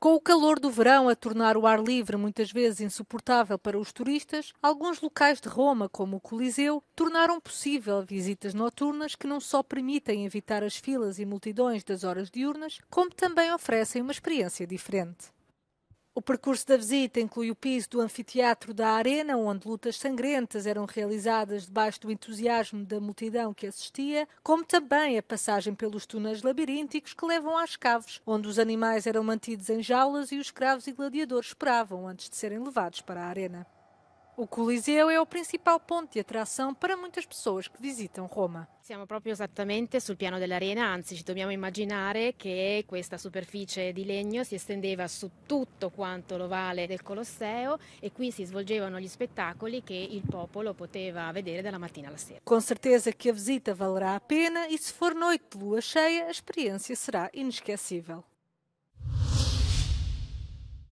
Com o calor do verão a tornar o ar livre muitas vezes insuportável para os turistas, alguns locais de Roma, como o Coliseu, tornaram possível visitas noturnas que não só permitem evitar as filas e multidões das horas diurnas, como também oferecem uma experiência diferente. O percurso da visita inclui o piso do anfiteatro da Arena, onde lutas sangrentas eram realizadas debaixo do entusiasmo da multidão que assistia, como também a passagem pelos túneis labirínticos que levam às caves, onde os animais eram mantidos em jaulas e os escravos e gladiadores esperavam antes de serem levados para a Arena. O Coliseu é o principal ponto de atração para muitas pessoas que visitam Roma. Siamo proprio esattamente sul piano dell'arena, anzi ci dobbiamo immaginare che questa superficie di legno si estendeva su tutto quanto l'ovale del Colosseo e qui si svolgevano gli spettacoli che il popolo poteva vedere dalla mattina alla sera. Com certeza que a visita valerá a pena e se for noite de lua cheia, a experiência será inesquecível.